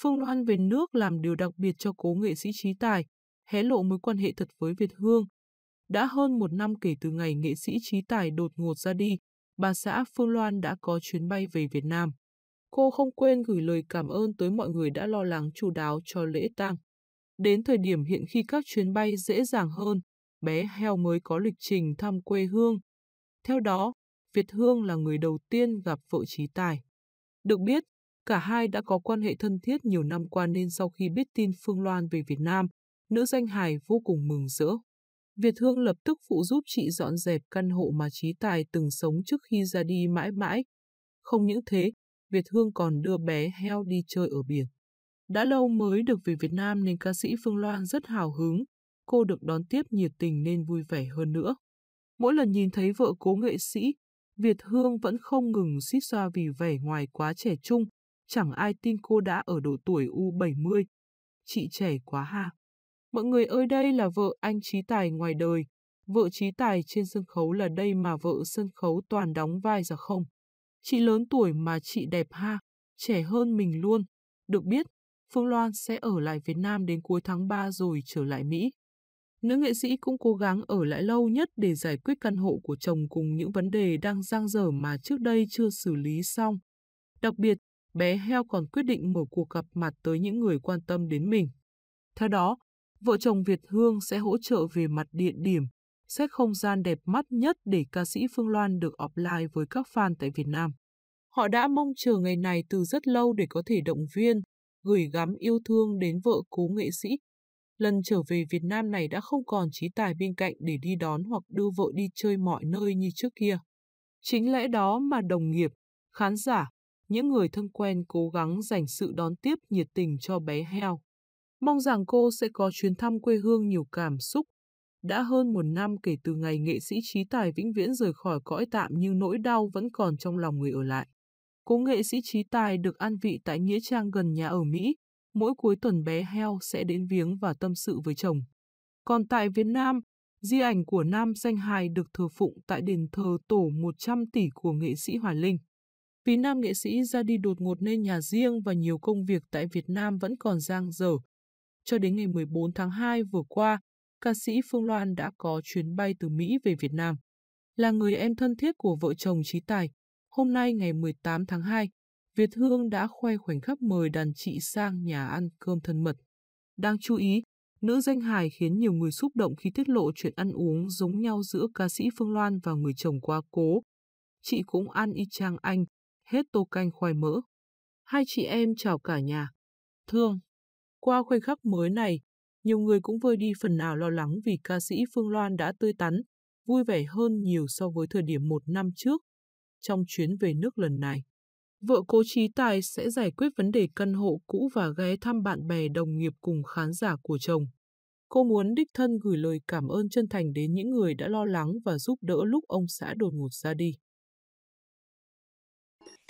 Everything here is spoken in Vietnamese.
Phương Loan về nước làm điều đặc biệt cho cố nghệ sĩ trí tài, hé lộ mối quan hệ thật với Việt Hương. Đã hơn một năm kể từ ngày nghệ sĩ trí tài đột ngột ra đi, bà xã Phương Loan đã có chuyến bay về Việt Nam. Cô không quên gửi lời cảm ơn tới mọi người đã lo lắng chu đáo cho lễ tang. Đến thời điểm hiện khi các chuyến bay dễ dàng hơn, bé heo mới có lịch trình thăm quê hương. Theo đó, Việt Hương là người đầu tiên gặp vợ trí tài. Được biết, Cả hai đã có quan hệ thân thiết nhiều năm qua nên sau khi biết tin Phương Loan về Việt Nam, nữ danh hài vô cùng mừng rỡ. Việt Hương lập tức phụ giúp chị dọn dẹp căn hộ mà Trí Tài từng sống trước khi ra đi mãi mãi. Không những thế, Việt Hương còn đưa bé heo đi chơi ở biển. Đã lâu mới được về Việt Nam nên ca sĩ Phương Loan rất hào hứng. Cô được đón tiếp nhiệt tình nên vui vẻ hơn nữa. Mỗi lần nhìn thấy vợ cố nghệ sĩ, Việt Hương vẫn không ngừng xít xoa vì vẻ ngoài quá trẻ trung, Chẳng ai tin cô đã ở độ tuổi U70. Chị trẻ quá ha. Mọi người ơi đây là vợ anh Trí Tài ngoài đời. Vợ Trí Tài trên sân khấu là đây mà vợ sân khấu toàn đóng vai ra không. Chị lớn tuổi mà chị đẹp ha, trẻ hơn mình luôn. Được biết, Phương Loan sẽ ở lại Việt Nam đến cuối tháng 3 rồi trở lại Mỹ. Nữ nghệ sĩ cũng cố gắng ở lại lâu nhất để giải quyết căn hộ của chồng cùng những vấn đề đang giang dở mà trước đây chưa xử lý xong. Đặc biệt, bé heo còn quyết định mở cuộc gặp mặt tới những người quan tâm đến mình. Theo đó, vợ chồng Việt Hương sẽ hỗ trợ về mặt địa điểm, xét không gian đẹp mắt nhất để ca sĩ Phương Loan được offline với các fan tại Việt Nam. Họ đã mong chờ ngày này từ rất lâu để có thể động viên, gửi gắm yêu thương đến vợ cố nghệ sĩ. Lần trở về Việt Nam này đã không còn trí tài bên cạnh để đi đón hoặc đưa vợ đi chơi mọi nơi như trước kia. Chính lẽ đó mà đồng nghiệp, khán giả, những người thân quen cố gắng dành sự đón tiếp nhiệt tình cho bé heo. Mong rằng cô sẽ có chuyến thăm quê hương nhiều cảm xúc. Đã hơn một năm kể từ ngày nghệ sĩ trí tài vĩnh viễn rời khỏi cõi tạm nhưng nỗi đau vẫn còn trong lòng người ở lại. Cố nghệ sĩ trí tài được an vị tại Nghĩa Trang gần nhà ở Mỹ. Mỗi cuối tuần bé heo sẽ đến viếng và tâm sự với chồng. Còn tại Việt Nam, di ảnh của nam danh hài được thờ phụng tại đền thờ tổ 100 tỷ của nghệ sĩ Hoài Linh. Vì nam nghệ sĩ ra đi đột ngột nên nhà riêng và nhiều công việc tại Việt Nam vẫn còn giang dở. Cho đến ngày 14 tháng 2 vừa qua, ca sĩ Phương Loan đã có chuyến bay từ Mỹ về Việt Nam. Là người em thân thiết của vợ chồng Trí Tài, hôm nay ngày 18 tháng 2, Việt Hương đã khoe khoảnh khắc mời đàn chị sang nhà ăn cơm thân mật. Đang chú ý, nữ danh hài khiến nhiều người xúc động khi tiết lộ chuyện ăn uống giống nhau giữa ca sĩ Phương Loan và người chồng quá cố. Chị cũng ăn y chang anh, hết tô canh khoai mỡ. Hai chị em chào cả nhà. Thương, qua khoảnh khắc mới này, nhiều người cũng vơi đi phần nào lo lắng vì ca sĩ Phương Loan đã tươi tắn, vui vẻ hơn nhiều so với thời điểm một năm trước. Trong chuyến về nước lần này, vợ cố trí tài sẽ giải quyết vấn đề căn hộ cũ và ghé thăm bạn bè đồng nghiệp cùng khán giả của chồng. Cô muốn đích thân gửi lời cảm ơn chân thành đến những người đã lo lắng và giúp đỡ lúc ông xã đột ngột ra đi.